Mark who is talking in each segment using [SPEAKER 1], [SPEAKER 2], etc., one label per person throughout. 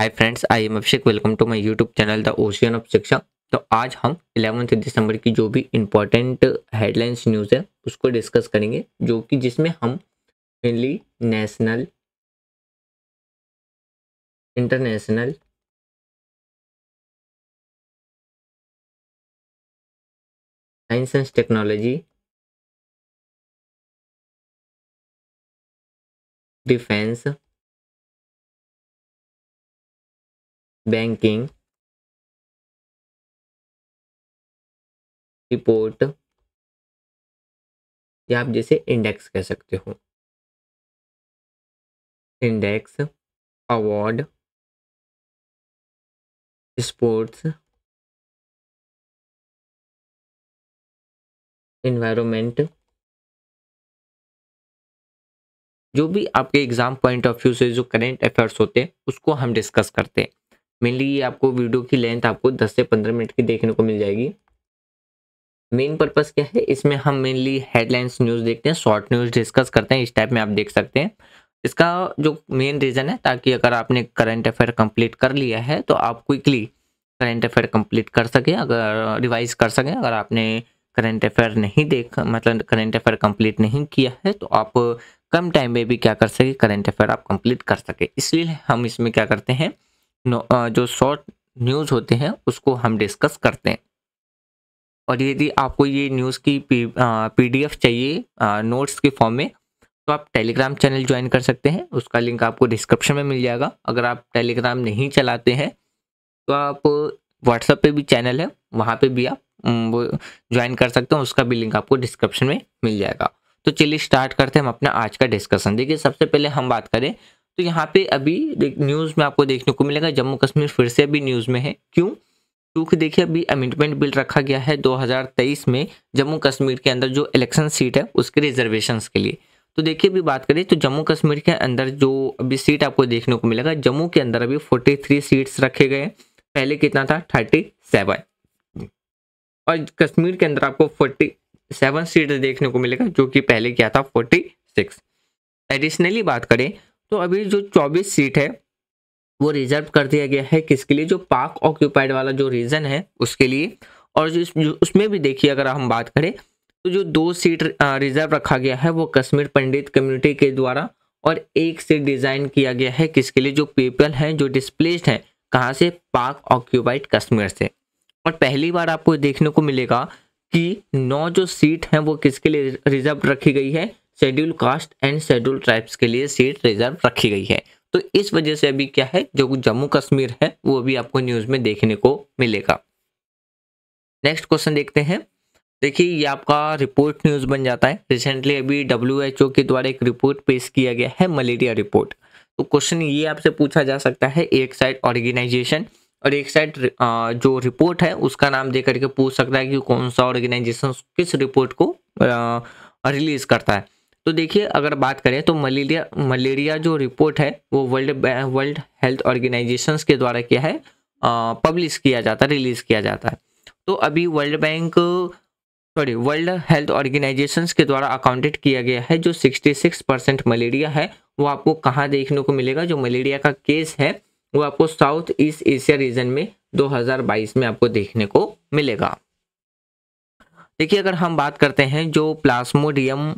[SPEAKER 1] hi friends I am Abhishek welcome to my YouTube channel the ocean of Shiksha तो आज हम eleventh दिसंबर की जो भी इम्पोर्टेंट हेडलाइंस न्यूज़ है उसको डिस्कस करेंगे जो कि जिसमें हम mainly national international science and technology defence banking report या आप जैसे इंडेक्स कह सकते हो इंडेक्स अवार्ड स्पोर्ट्स इन्वायरमेंट जो भी आपके एग्जाम पॉइंट ऑफ व्यू से जो करेंट अफेयर्स होते हैं उसको हम डिस्कस करते हैं मेनली ये आपको वीडियो की लेंथ आपको 10 से 15 मिनट की देखने को मिल जाएगी मेन पर्पस क्या है इसमें हम मेनली हेडलाइंस न्यूज़ देखते हैं शॉर्ट न्यूज़ डिस्कस करते हैं इस टाइप में आप देख सकते हैं इसका जो मेन रीज़न है ताकि अगर आपने करंट अफेयर कंप्लीट कर लिया है तो आप क्विकली करंट अफेयर कंप्लीट कर सकें अगर रिवाइज कर सकें अगर आपने करंट अफेयर नहीं देख मतलब करंट अफेयर कंप्लीट नहीं किया है तो आप कम टाइम में भी क्या कर सके करंट अफेयर आप कंप्लीट कर सके इसलिए हम इसमें क्या करते हैं जो शॉर्ट न्यूज़ होते हैं उसको हम डिस्कस करते हैं और यदि आपको ये न्यूज़ की पी चाहिए नोट्स के फॉर्म में तो आप टेलीग्राम चैनल ज्वाइन कर सकते हैं उसका लिंक आपको डिस्क्रिप्शन में मिल जाएगा अगर आप टेलीग्राम नहीं चलाते हैं तो आप व्हाट्सएप पे भी चैनल है वहाँ पे भी आप वो ज्वाइन कर सकते हैं उसका भी लिंक आपको डिस्क्रिप्शन में मिल जाएगा तो चलिए स्टार्ट करते हैं हम अपना आज का डिस्कशन देखिए सबसे पहले हम बात करें तो यहाँ पे अभी न्यूज़ में आपको देखने को मिलेगा जम्मू कश्मीर फिर से अभी न्यूज़ में है क्यों क्योंकि देखिए अभी अमेंडमेंट बिल रखा गया है 2023 में जम्मू कश्मीर के अंदर जो इलेक्शन सीट है उसके रिजर्वेशन के लिए तो देखिए अभी बात करें तो जम्मू कश्मीर के अंदर जो अभी सीट आपको देखने को मिलेगा जम्मू के अंदर अभी फोर्टी सीट्स रखे गए पहले कितना था थर्टी और कश्मीर के अंदर आपको फोर्टी सीट देखने को मिलेगा जो कि पहले क्या था फोर्टी एडिशनली बात करें तो अभी जो चौबीस सीट है वो रिजर्व कर दिया गया है किसके लिए जो पाक ऑक्यूपाइड वाला जो रीजन है उसके लिए और जो, जो उसमें भी देखिए अगर हम बात करें तो जो दो सीट रिजर्व रखा गया है वो कश्मीर पंडित कम्युनिटी के द्वारा और एक सीट डिज़ाइन किया गया है किसके लिए जो पीपल हैं जो डिस्प्लेस्ड हैं कहाँ से पाक ऑक्यूपाइड कश्मीर से और पहली बार आपको देखने को मिलेगा कि नौ जो सीट हैं वो किसके लिए रिजर्व रखी गई है schedule caste and schedule tribes के लिए सीट रिजर्व रखी गई है तो इस वजह से अभी क्या है जो जम्मू कश्मीर है वो अभी आपको न्यूज में देखने को मिलेगा नेक्स्ट क्वेश्चन देखते हैं देखिए ये आपका रिपोर्ट न्यूज बन जाता है रिसेंटली अभी डब्ल्यू के द्वारा एक रिपोर्ट पेश किया गया है मलेरिया रिपोर्ट तो क्वेश्चन ये आपसे पूछा जा सकता है एक साइड ऑर्गेनाइजेशन और एक साइड जो रिपोर्ट है उसका नाम देकर के पूछ सकता है कि कौन सा ऑर्गेनाइजेशन किस रिपोर्ट को रिलीज करता है तो देखिए अगर बात करें तो मलेरिया मलेरिया जो रिपोर्ट है वो वर्ल्ड वर्ल्ड हेल्थ ऑर्गेनाइजेशन के द्वारा क्या है पब्लिश किया जाता है रिलीज किया जाता है तो अभी world bank sorry world health organization के द्वारा अकाउंटेड किया गया है जो 66 परसेंट मलेरिया है वो आपको कहाँ देखने को मिलेगा जो मलेरिया का केस है वो आपको साउथ ईस्ट एशिया रीजन में 2022 में आपको देखने को मिलेगा देखिए अगर हम बात करते हैं जो प्लास्मोडियम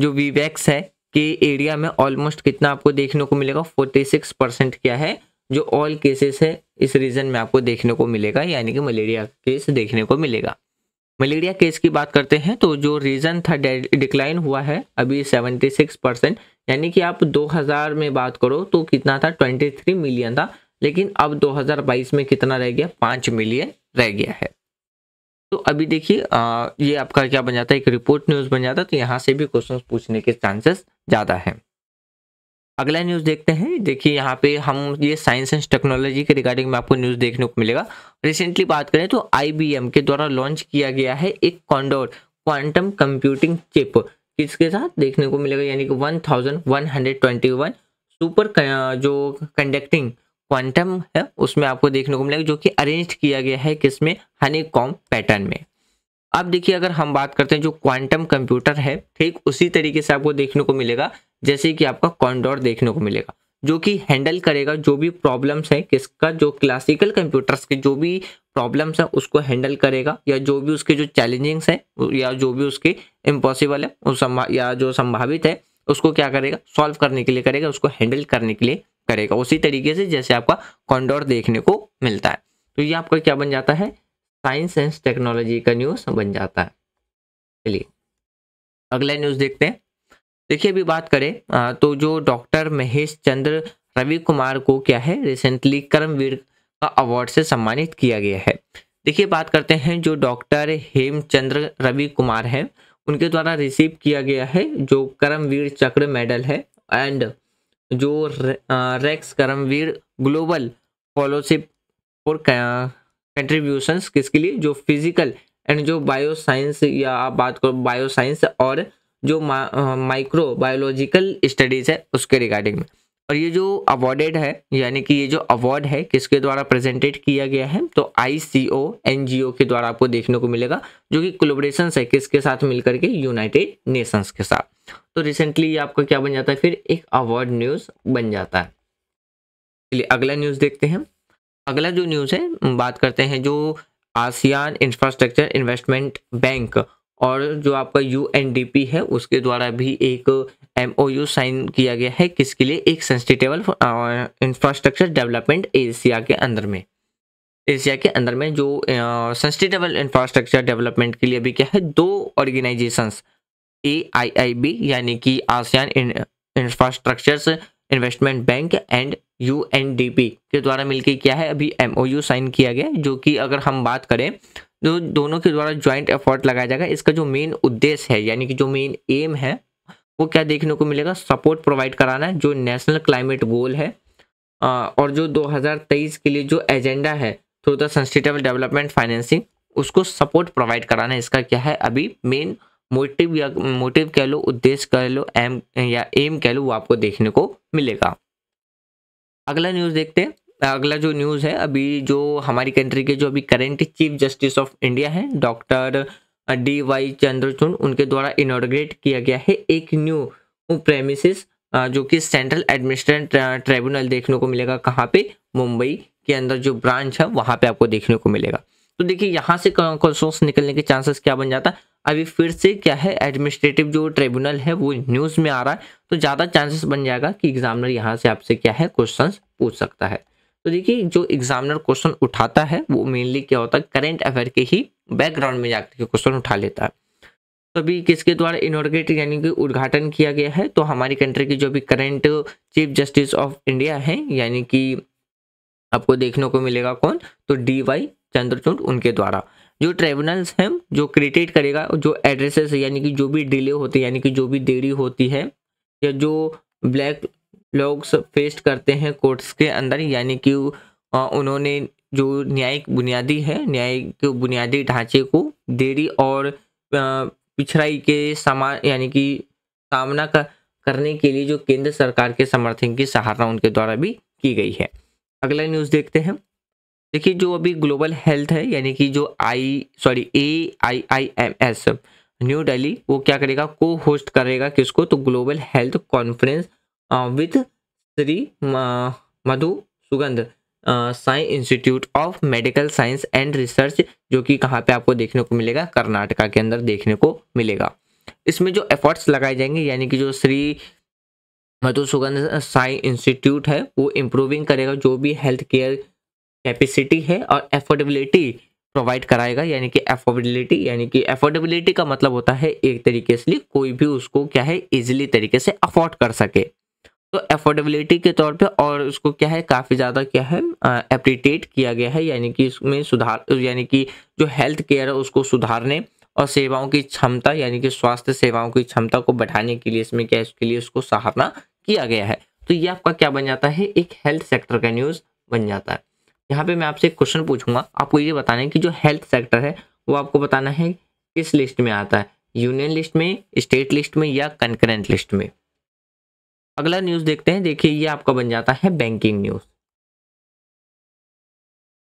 [SPEAKER 1] जो वीवैक्स है के एरिया में ऑलमोस्ट कितना आपको देखने को मिलेगा 46 परसेंट क्या है जो ऑल केसेस है इस रीजन में आपको देखने को मिलेगा यानी कि मलेरिया केस देखने को मिलेगा मलेरिया केस की बात करते हैं तो जो रीजन था डिक्लाइन हुआ है अभी 76 परसेंट यानी कि आप 2000 में बात करो तो कितना था 23 मिलियन था लेकिन अब 2022 में कितना रह गया 5 मिलियन रह गया है तो अभी देखिए ये आपका क्या बन जाता है एक रिपोर्ट न्यूज बन जाता है तो यहाँ से भी क्वेश्चन पूछने के चांसेस ज्यादा है अगला न्यूज देखते हैं देखिए यहाँ पे हम ये साइंस एंड टेक्नोलॉजी के रिगार्डिंग में आपको न्यूज देखने को मिलेगा रिसेंटली बात करें तो आईबीएम के द्वारा लॉन्च किया गया है एक कॉन्डोर क्वांटम कंप्यूटिंग चिप किसके साथ देखने को मिलेगा यानी कि one thousand one hundred twenty one super जो कंडक्टिंग क्वांटम है उसमें आपको देखने को मिलेगा जो कि अरेंज किया गया है किसमें हनी कॉम पैटर्न में अब देखिए अगर हम बात करते हैं जो क्वांटम कंप्यूटर है ठीक उसी तरीके से आपको देखने को मिलेगा जैसे कि आपका कॉन्डोर देखने को मिलेगा जो कि हैंडल करेगा जो भी प्रॉब्लम्स हैं किसका जो क्लासिकल कंप्यूटर्स के जो भी प्रॉब्लम्स हैं उसको हैंडल करेगा या जो भी उसके जो चैलेंजिंग्स हैं या जो भी उसके इम्पॉसिबल है या जो संभावित है उसको क्या करेगा सॉल्व करने के लिए करेगा उसको हैंडल करने के लिए करेगा उसी तरीके से जैसे आपका कॉन्डोर देखने को मिलता है तो ये आपका क्या बन जाता है साइंस एंड टेक्नोलॉजी का न्यूज बन जाता है चलिए अगला न्यूज देखते हैं देखिए अभी बात करें तो जो डॉक्टर महेश चंद्र रवि कुमार को क्या है रिसेंटली कर्मवीर का अवार्ड से सम्मानित किया गया है देखिए बात करते हैं जो डॉक्टर हेमचंद्र रवि कुमार हैं उनके द्वारा रिसीव किया गया है जो कर्मवीर चक्र मेडल है एंड जो रेक्स करमवीर ग्लोबल फॉलोशिप और कंट्रीब्यूशंस किसके लिए जो फिजिकल एंड जो बायो साइंस या आप बात करो बायो साइंस और जो माइक्रो बायोलॉजिकल स्टडीज है उसके रिगार्डिंग में और ये जो अवार्डेड है यानी कि ये जो अवार्ड है किसके द्वारा प्रेजेंटेड किया गया है तो आई सी ओ एन जी ओ के द्वारा आपको देखने को मिलेगा जो कि कोलोब्रेशन है किसके साथ मिलकर के यूनाइटेड नेशंस के साथ तो रिसेंटली आपका क्या बन जाता है फिर एक अवार्ड न्यूज़ बन जाता है चलिए अगला न्यूज़ देखते हैं अगला जो न्यूज़ है बात करते हैं जो आसियान इंफ्रास्ट्रक्चर इन्वेस्टमेंट बैंक और जो आपका यू है उसके द्वारा भी एक एम साइन किया गया है किसके लिए एक सेंसिटेबल इंफ्रास्ट्रक्चर डेवलपमेंट एशिया के अंदर में एशिया के अंदर में जो सेंसिटेबल इंफ्रास्ट्रक्चर डेवलपमेंट के लिए भी क्या है दो organisations A I I B यानी कि ASEAN infrastructures investment bank and UK द्वारा मिलकर क्या है अभी एमओयू साइन किया गया जो कि अगर हम बात करें तो दोनों के द्वारा ज्वाइंट एफर्ट लगाया जाएगा इसका जो मेन उद्देश्य है यानी कि जो मेन एम है वो क्या देखने को मिलेगा सपोर्ट प्रोवाइड कराना है जो नेशनल क्लाइमेट गोल है और जो 2023 के लिए जो एजेंडा है through the sustainable development financing उसको सपोर्ट प्रोवाइड कराना इसका क्या है अभी मेन मोटिव या मोटिव कह लो उद्देश्य कह लो एम या एम कह लो वो आपको देखने को मिलेगा अगला न्यूज़ देखते हैं अगला जो न्यूज़ है अभी जो हमारी कंट्री के जो अभी current chief justice of India हैं डॉक्टर डी वाई चंद्रचूड उनके द्वारा इनोग्रेट किया गया है एक न्यू प्रेमिस जो कि सेंट्रल एडमिनिस्ट्रेट ट्राइब्यूनल देखने को मिलेगा कहाँ पे मुंबई के अंदर जो ब्रांच है वहाँ पे आपको देखने को मिलेगा तो देखिए यहाँ से सोर्स निकलने के चांसेस क्या बन जाता है अभी फिर से क्या है एडमिनिस्ट्रेटिव जो ट्रिब्यूनल है वो न्यूज़ में आ रहा है तो ज़्यादा चांसेस बन जाएगा कि एग्जामिनर यहाँ से आपसे क्या है क्वेश्चन पूछ सकता है तो देखिए जो एग्जामिनर क्वेश्चन उठाता है वो मेनली क्या होता है करेंट अफेयर के ही बैकग्राउंड में जाकर के क्वेश्चन उठा लेता है तो अभी किसके द्वारा इनोग्रेट यानी कि उद्घाटन किया गया है तो हमारी कंट्री की जो भी current chief justice of India है यानी कि आपको देखने को मिलेगा कौन तो डी वाई चंद्रचूड उनके द्वारा जो ट्रिब्यूनल्स हैं जो क्रिएटेड करेगा जो एड्रेसेस यानी कि जो भी डिले होते यानी कि जो भी देरी होती है या जो ब्लैक लॉग्स फेस्ट करते हैं कोर्ट्स के अंदर यानी कि उन्होंने जो न्यायिक बुनियादी है न्यायिक बुनियादी ढांचे को देरी और पिछड़ाई के समान यानी कि सामना कर, करने के लिए जो केंद्र सरकार के समर्थन की सहारा उनके द्वारा भी की गई है अगला न्यूज़ देखते हैं देखिए जो अभी ग्लोबल हेल्थ है यानी कि जो I sorry A I I M S new Delhi वो क्या करेगा को होस्ट करेगा किसको तो global health conference with Shri Madhu Sugandh science institute of medical science and research जो कि कहाँ पे आपको देखने को मिलेगा कर्नाटका के अंदर देखने को मिलेगा इसमें जो एफर्ट्स लगाए जाएंगे यानी कि जो श्री मधु सुगंध साई इंस्टीट्यूट है वो इम्प्रूविंग करेगा जो भी हेल्थ केयर कैपेसिटी है और एफोर्डेबिलिटी प्रोवाइड कराएगा यानी कि एफोर्डेबिलिटी यानी कि एफोर्डेबिलिटी का मतलब होता है एक तरीके से कोई भी उसको क्या है इजिली तरीके से अफोर्ड कर सके तो एफोर्डेबिलिटी के तौर पे और उसको क्या है काफ़ी ज़्यादा क्या है एप्रिटेट किया गया है यानी कि इसमें सुधार यानी कि जो हेल्थ केयर है उसको सुधारने और सेवाओं की क्षमता यानी कि स्वास्थ्य सेवाओं की क्षमता को बढ़ाने के लिए इसमें क्या इसके लिए उसको सहारना किया गया है तो ये आपका क्या बन जाता है एक हेल्थ सेक्टर का न्यूज़ बन जाता है यहाँ पे मैं आपसे क्वेश्चन पूछूंगा आपको ये बताना है कि जो हेल्थ सेक्टर है वो आपको बताना है किस लिस्ट में आता है यूनियन लिस्ट में स्टेट लिस्ट में या कंकरेंट लिस्ट में अगला न्यूज देखते हैं देखिए ये आपका बन जाता है बैंकिंग न्यूज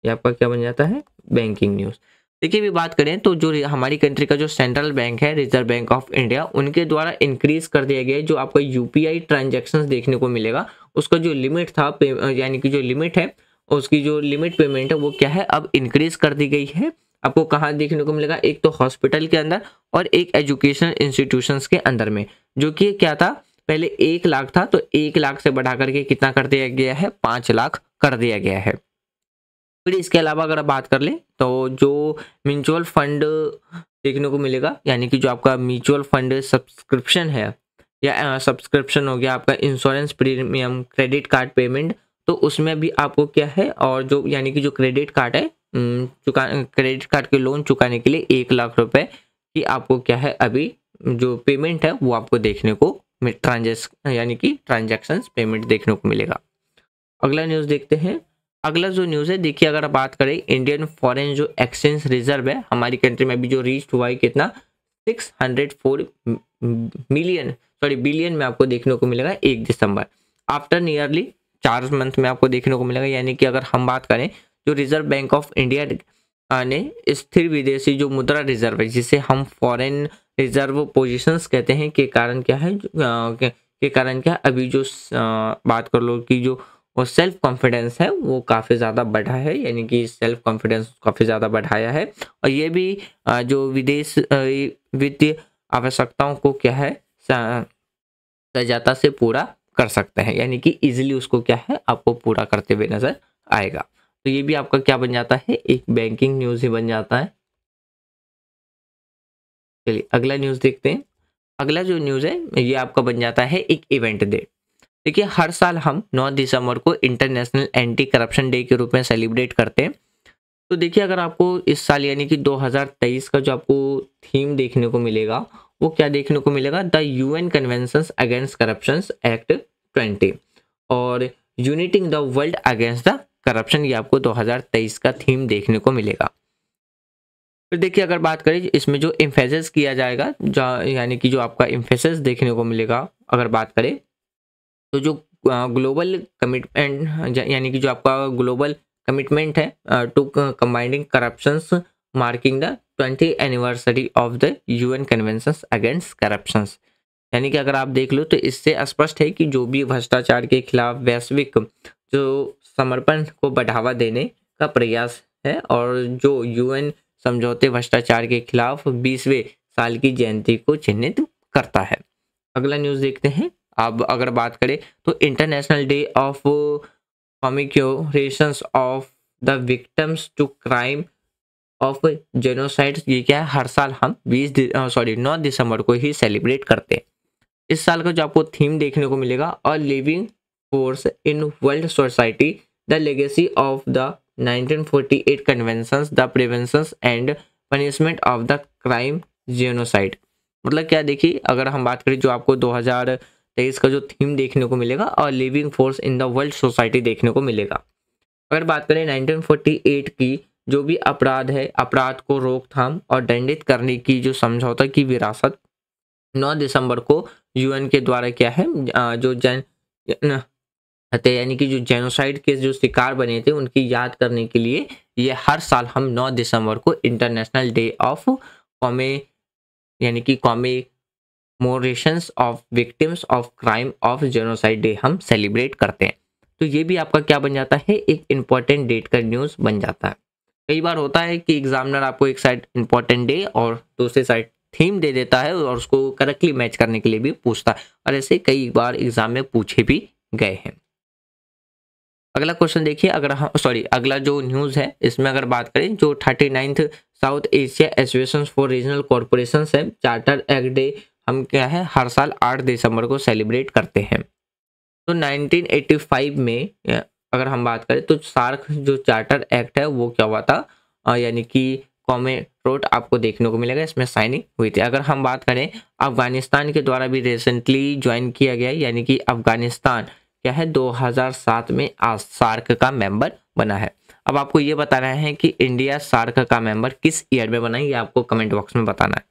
[SPEAKER 1] ये आपका क्या बन जाता है बैंकिंग न्यूज देखिए भी बात करें तो जो हमारी कंट्री का जो सेंट्रल बैंक है रिजर्व बैंक ऑफ इंडिया उनके द्वारा इंक्रीज कर दिया गया जो आपका यूपीआई ट्रांजेक्शन देखने को मिलेगा उसका जो लिमिट था यानी कि जो लिमिट है उसकी जो लिमिट पेमेंट है वो क्या है अब इंक्रीज कर दी गई है आपको कहाँ देखने को मिलेगा एक तो हॉस्पिटल के अंदर और एक एजुकेशनल इंस्टीट्यूशंस के अंदर में जो कि क्या था पहले एक लाख था तो एक लाख से बढ़ा करके कितना कर दिया गया है पाँच लाख कर दिया गया है फिर इसके अलावा अगर आप बात कर लें तो जो म्यूचुअल फंड देखने को मिलेगा यानी कि जो आपका म्यूचुअल फंड सब्सक्रिप्शन है या सब्सक्रिप्शन हो गया आपका insurance premium credit card payment तो उसमें भी आपको क्या है और जो यानी कि जो क्रेडिट कार्ड है चुका क्रेडिट कार्ड के लोन चुकाने के लिए एक लाख रुपए की आपको क्या है अभी जो पेमेंट है वो आपको देखने को ट्रांजेक्स यानी कि ट्रांजेक्शन पेमेंट देखने को मिलेगा अगला न्यूज़ देखते हैं अगला जो न्यूज़ है देखिए अगर बात करें इंडियन फॉरेन जो एक्सचेंज रिजर्व है हमारी कंट्री में अभी जो रीच हुआ है कितना सिक्स मिलियन सॉरी बिलियन में आपको देखने को मिलेगा एक दिसंबर आफ्टर नियरली चार मंथ में आपको देखने को मिलेगा यानी कि अगर हम बात करें जो रिजर्व बैंक ऑफ इंडिया ने स्थिर विदेशी जो मुद्रा रिजर्व है जिसे हम फॉरेन रिजर्व पोजीशंस कहते हैं के कारण क्या है के कारण क्या अभी जो बात कर लो कि जो सेल्फ कॉन्फिडेंस है वो काफ़ी ज़्यादा बढ़ा है यानी कि सेल्फ कॉन्फिडेंस काफ़ी ज़्यादा बढ़ाया है और ये भी जो विदेश वित्तीय आवश्यकताओं को क्या है सजाता से पूरा कर सकते हैं यानी कि इजिली उसको क्या है आपको पूरा करते हुए नजर आएगा तो ये भी आपका क्या बन जाता है एक बैंकिंग न्यूज ही बन जाता है चलिए अगला न्यूज देखते हैं अगला जो न्यूज है ये आपका बन जाता है एक इवेंट डे देखिए हर साल हम 9 दिसंबर को इंटरनेशनल एंटी करप्शन डे के रूप में सेलिब्रेट करते हैं तो देखिए अगर आपको इस साल यानी कि 2023 का जो आपको थीम देखने को मिलेगा वो क्या देखने को मिलेगा the UN convention against corruption act twenty और uniting the world against the corruption ये आपको 2023 का थीम देखने को मिलेगा फिर तो देखिए अगर बात करें इसमें जो इम्फेसिस किया जाएगा यानी कि जो आपका इम्फेसिस देखने को मिलेगा अगर बात करें तो जो ग्लोबल कमिटमेंट यानी कि जो आपका ग्लोबल कमिटमेंट है to combining corruption marking the twenty anniversary of the UN conventions against corruptions यानी कि अगर आप देख लो तो इससे स्पष्ट है कि जो भी भ्रष्टाचार के खिलाफ वैश्विक जो समर्पण को बढ़ावा देने का प्रयास है और जो यूएन समझौते भ्रष्टाचार के खिलाफ बीसवें साल की जयंती को चिन्हित करता है अगला न्यूज़ देखते हैं अब अगर बात करें तो international day of commemoration of the victims to crime of genocide ये क्या है हर साल हम 20 सॉरी 9 दिसंबर को ही सेलिब्रेट करते हैं इस साल का जो आपको थीम देखने को मिलेगा और living force in world society the legacy of the 1948 convention the prevention and punishment of the crime genocide मतलब क्या देखिए अगर हम बात करें जो आपको 2023 का जो थीम देखने को मिलेगा और living force in the world society देखने को मिलेगा अगर बात करें 1948 की जो भी अपराध है अपराध को रोकथाम और दंडित करने की जो समझौता की विरासत नौ दिसंबर को यूएन के द्वारा क्या है जो जैन थे यानी कि जो जेनोसाइड के जो शिकार बने थे उनकी याद करने के लिए ये हर साल हम 9 दिसंबर को इंटरनेशनल डे ऑफ कॉमे यानी कि commemorations of victims of crime of genocide day हम सेलिब्रेट करते हैं तो ये भी आपका क्या बन जाता है एक इम्पॉर्टेंट डेट का न्यूज़ बन जाता है कई बार होता है कि एग्जामिनर आपको एक साइड इम्पॉर्टेंट डे और दूसरे साइड थीम दे देता है और उसको करेक्टली मैच करने के लिए भी पूछता है और ऐसे कई बार एग्जाम में पूछे भी गए हैं अगला क्वेश्चन देखिए अगर हम सॉरी अगला जो न्यूज़ है इसमें अगर बात करें जो thirty ninth South Asia association for regional corporation है चार्टर एक्ट डे हम क्या है हर साल आठ दिसंबर को सेलिब्रेट करते हैं तो 1985 में अगर हम बात करें तो सार्क जो चार्टर एक्ट है वो क्या हुआ था यानी कि कॉमेरोट आपको देखने को मिलेगा इसमें साइनिंग हुई थी अगर हम बात करें अफगानिस्तान के द्वारा भी रिसेंटली ज्वाइन किया गया यानी कि अफगानिस्तान क्या है 2007 में आज सार्क का मेंबर बना है अब आपको ये बताना है कि इंडिया सार्क का मेंबर किस ईयर में बना है ये आपको कमेंट बॉक्स में बताना है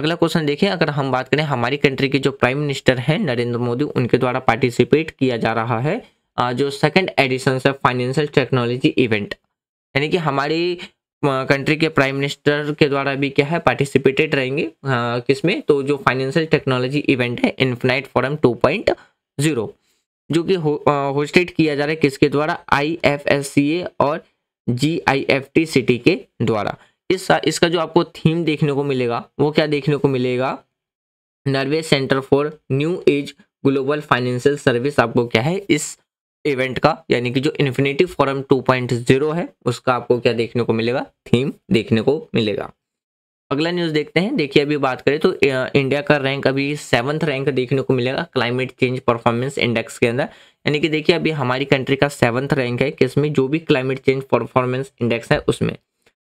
[SPEAKER 1] अगला क्वेश्चन देखिए अगर हम बात करें हमारी कंट्री के जो प्राइम मिनिस्टर हैं नरेंद्र मोदी उनके द्वारा पार्टिसिपेट किया जा रहा है जो सेकंड एडिशन है फाइनेंशियल टेक्नोलॉजी इवेंट यानी कि हमारी कंट्री के प्राइम मिनिस्टर के द्वारा भी क्या है पार्टिसिपेटेड रहेंगे किसमें तो जो फाइनेंशियल टेक्नोलॉजी इवेंट है इन्फिनाइट फोरम 2.0 जो कि होस्टेड किया जा रहा है किसके द्वारा I F S C A और G I F T city के द्वारा इस इसका जो आपको थीम देखने को मिलेगा वो क्या देखने को मिलेगा Norway centre for new age global financial service आपको क्या है इस इवेंट का यानी कि जो इन्फिनेटिव फॉरम 2.0 है उसका आपको क्या देखने को मिलेगा थीम देखने को मिलेगा अगला न्यूज़ देखते हैं देखिए अभी बात करें तो इंडिया का रैंक अभी सेवंथ रैंक देखने को मिलेगा क्लाइमेट चेंज परफॉर्मेंस इंडेक्स के अंदर यानी कि देखिए अभी हमारी कंट्री का सेवंथ रैंक है किसमें जो भी क्लाइमेट चेंज परफॉर्मेंस इंडेक्स है उसमें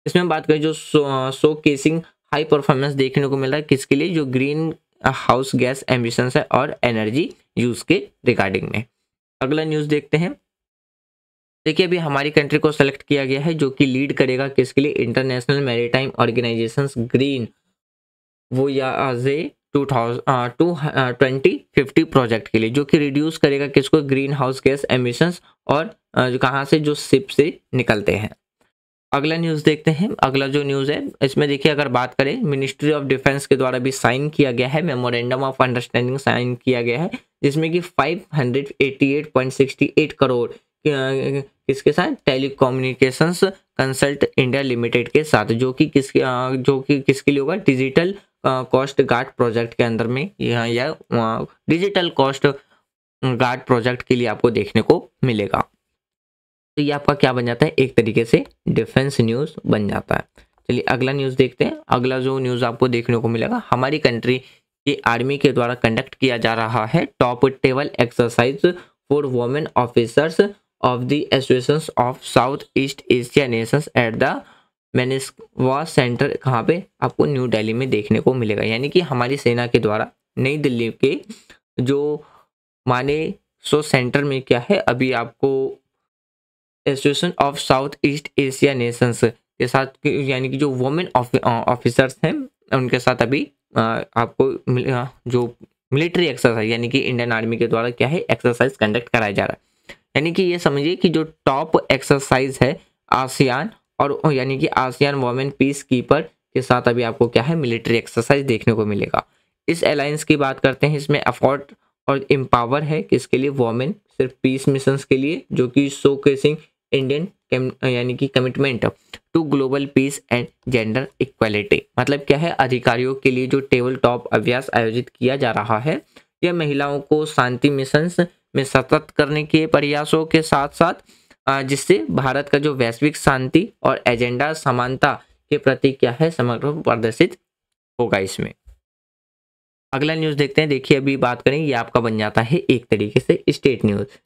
[SPEAKER 1] इसमें बात करें जो so, showcasing high performance देखने को मिल रहा है किसके लिए जो ग्रीन हाउस गैस एम्बिशंस है और एनर्जी यूज़ के रिगार्डिंग में अगला न्यूज़ देखते हैं देखिए अभी हमारी कंट्री को सेलेक्ट किया गया है जो कि लीड करेगा किसके लिए इंटरनेशनल मैरीटाइम ऑर्गेनाइजेशन ग्रीन वो या J two two twenty fifty project के लिए जो कि रिड्यूस करेगा किसको ग्रीन हाउस गैस एमिशंस और कहाँ से जो सिप से निकलते हैं अगला न्यूज़ देखते हैं अगला जो न्यूज़ है इसमें देखिए अगर बात करें मिनिस्ट्री ऑफ डिफेंस के द्वारा भी साइन किया गया है मेमोरेंडम ऑफ अंडरस्टैंडिंग साइन किया गया है जिसमें कि 588.68 करोड़ किसके साथ टेली कंसल्ट इंडिया लिमिटेड के साथ जो कि किसके जो कि किसके लिए होगा डिजिटल कॉस्ट गार्ड प्रोजेक्ट के अंदर में यह डिजिटल कॉस्ट गार्ड प्रोजेक्ट के लिए आपको देखने को मिलेगा तो ये आपका क्या बन जाता है एक तरीके से डिफेंस न्यूज़ बन जाता है चलिए अगला न्यूज़ देखते हैं अगला जो न्यूज़ आपको देखने को मिलेगा हमारी कंट्री की आर्मी के द्वारा कंडक्ट किया जा रहा है top table exercise for women officers of the association of South East Asia nations at the Manekshaw centre कहाँ पे आपको न्यू दिल्ली में देखने को मिलेगा यानी कि हमारी सेना के द्वारा नई दिल्ली के जो माने सो सेंटर में क्या है अभी आपको association of South East Asia nations के साथ यानी कि जो वोमेन ऑफिसर्स हैं उनके साथ अभी आपको जो मिलिट्री एक्सरसाइज यानी कि इंडियन आर्मी के द्वारा क्या है एक्सरसाइज कंडक्ट कराया जा रहा है यानी कि ये समझिए कि जो टॉप एक्सरसाइज है आसियान और यानी कि आसियान वोमेन पीस कीपर के साथ अभी आपको क्या है मिलिट्री एक्सरसाइज देखने को मिलेगा इस अलायंस की बात करते हैं इसमें अफोर्ड और एम्पावर है किसके लिए वोमेन सिर्फ पीस मिशन के लिए जो कि शो केसिंग इंडियन यानी कि commitment to global peace and gender equality मतलब क्या है अधिकारियों के लिए जो टेबल टॉप अभ्यास आयोजित किया जा रहा है यह महिलाओं को शांति मिशन में सतत करने के प्रयासों के साथ साथ जिससे भारत का जो वैश्विक शांति और एजेंडा समानता के प्रति क्या है समग्र प्रदर्शित होगा इसमें अगला न्यूज़ देखते हैं देखिए अभी बात करें ये आपका बन जाता है एक तरीके से स्टेट न्यूज़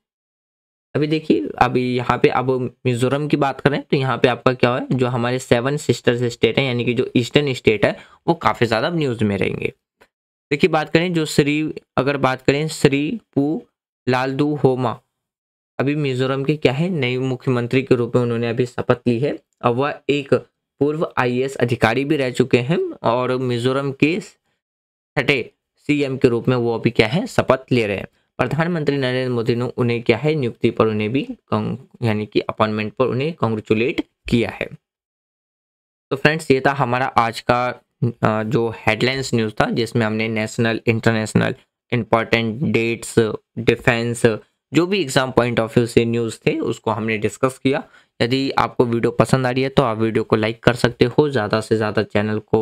[SPEAKER 1] अभी देखिए अभी यहाँ पे अब मिजोरम की बात करें तो यहाँ पे आपका क्या है जो हमारे सेवन सिस्टर्स स्टेट हैं यानी कि जो ईस्टर्न स्टेट है वो काफ़ी ज़्यादा न्यूज़ में रहेंगे देखिए बात करें जो श्री अगर बात करें श्री पू लालदू होमा अभी मिजोरम के क्या है नए मुख्यमंत्री के रूप में उन्होंने अभी शपथ ली है और वह एक पूर्व आईएएस अधिकारी भी रह चुके हैं और मिजोरम के छठे सीएम के रूप में वो अभी क्या है शपथ ले रहे हैं प्रधानमंत्री नरेंद्र मोदी ने उन्हें क्या है नियुक्ति पर उन्हें भी यानी कि अपॉइंटमेंट पर उन्हें कॉन्ग्रेचुलेट किया है तो फ्रेंड्स ये था हमारा आज का जो हेडलाइंस न्यूज़ था जिसमें हमने national international important dates defence जो भी एग्जाम पॉइंट ऑफ व्यू से न्यूज़ थे उसको हमने डिस्कस किया यदि आपको वीडियो पसंद आ रही है तो आप वीडियो को लाइक कर सकते हो ज़्यादा से ज़्यादा चैनल को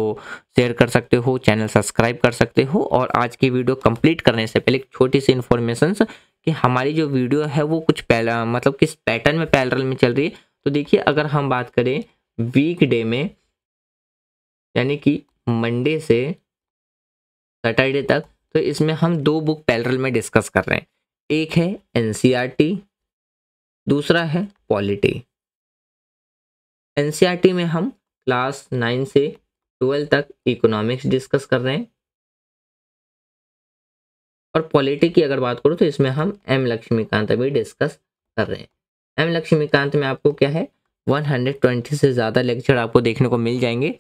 [SPEAKER 1] शेयर कर सकते हो चैनल सब्सक्राइब कर सकते हो और आज की वीडियो कंप्लीट करने से पहले एक छोटी सी इन्फॉर्मेशन कि हमारी जो वीडियो है वो कुछ पहला मतलब किस पैटर्न में पैरल में चल रही है तो देखिए अगर हम बात करें वीक डे में यानी कि मंडे से सैटरडे तक तो इसमें हम दो बुक पैरल में डिस्कस कर रहे हैं एक है एनसीईआरटी e दूसरा है पॉलिटी एनसीईआरटी e में हम क्लास नाइन से ट्वेल्व तक इकोनॉमिक्स डिस्कस कर रहे हैं और पॉलिटी की अगर बात करूँ तो इसमें हम एम लक्ष्मीकांत अभी डिस्कस कर रहे हैं एम लक्ष्मीकांत में आपको क्या है 120 से ज़्यादा लेक्चर आपको देखने को मिल जाएंगे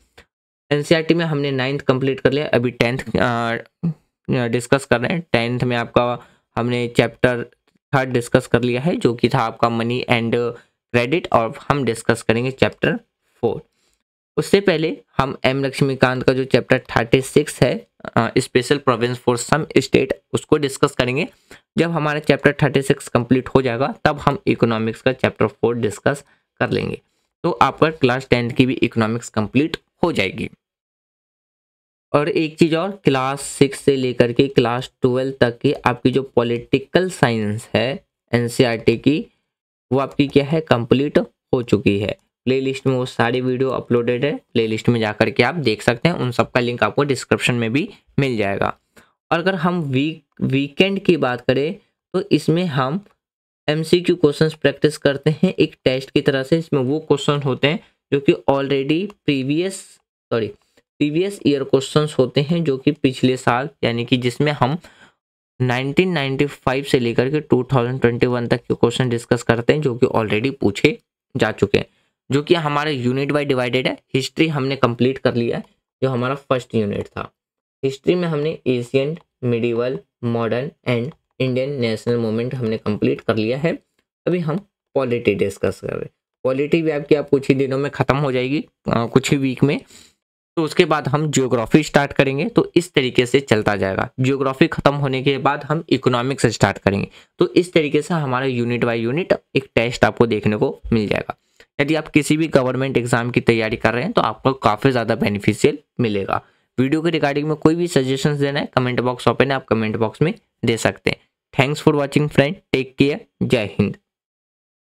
[SPEAKER 1] एन e में हमने नाइन्थ कंप्लीट कर लिया अभी टेंथ डिस्कस कर रहे हैं टेंथ में आपका हमने चैप्टर थर्ड डिस्कस कर लिया है जो कि था आपका मनी एंड क्रेडिट और हम डिस्कस करेंगे चैप्टर फोर उससे पहले हम एम लक्ष्मीकांत का जो चैप्टर थर्टी सिक्स है special province for some state उसको डिस्कस करेंगे जब हमारा चैप्टर थर्टी सिक्स कम्प्लीट हो जाएगा तब हम इकोनॉमिक्स का चैप्टर फोर डिस्कस कर लेंगे तो आपका क्लास टेंथ की भी इकोनॉमिक्स कम्प्लीट हो जाएगी और एक चीज़ और क्लास सिक्स से लेकर के क्लास ट्वेल्व तक की आपकी जो पॉलिटिकल साइंस है एन e की वो आपकी क्या है कंप्लीट हो चुकी है प्लेलिस्ट में वो सारी वीडियो अपलोडेड है प्लेलिस्ट में जाकर के आप देख सकते हैं उन सबका लिंक आपको डिस्क्रिप्शन में भी मिल जाएगा और अगर हम वीक वीकेंड की बात करें तो इसमें हम M C Q question practice करते हैं एक टेस्ट की तरह से इसमें वो क्वेश्चन होते हैं जो कि already previous sorry previous year questions होते हैं जो कि पिछले साल यानी कि जिसमें हम 1995 से लेकर के 2021 तक के क्वेश्चन डिस्कस करते हैं जो कि ऑलरेडी पूछे जा चुके हैं जो कि हमारे यूनिट बाई डिवाइडेड है हिस्ट्री हमने कंप्लीट कर लिया है जो हमारा फर्स्ट यूनिट था हिस्ट्री में हमने Asian medieval modern and Indian national movement हमने कंप्लीट कर लिया है अभी हम पॉलिटी डिस्कस कर रहे हैं पॉलिटी भी आपकी आप कुछ ही दिनों में ख़त्म हो जाएगी आ, कुछ ही वीक में तो उसके बाद हम जियोग्राफी स्टार्ट करेंगे तो इस तरीके से चलता जाएगा जियोग्राफी खत्म होने के बाद हम इकोनॉमिक्स स्टार्ट करेंगे तो इस तरीके से हमारा यूनिट बाय यूनिट एक टेस्ट आपको देखने को मिल जाएगा यदि आप किसी भी गवर्नमेंट एग्जाम की तैयारी कर रहे हैं तो आपको काफ़ी ज़्यादा बेनिफिशियल मिलेगा वीडियो के रिगार्डिंग में कोई भी सजेशन देना है कमेंट बॉक्स ओपन है आप कमेंट बॉक्स में दे सकते हैं thanks for watching friend take care जय हिंद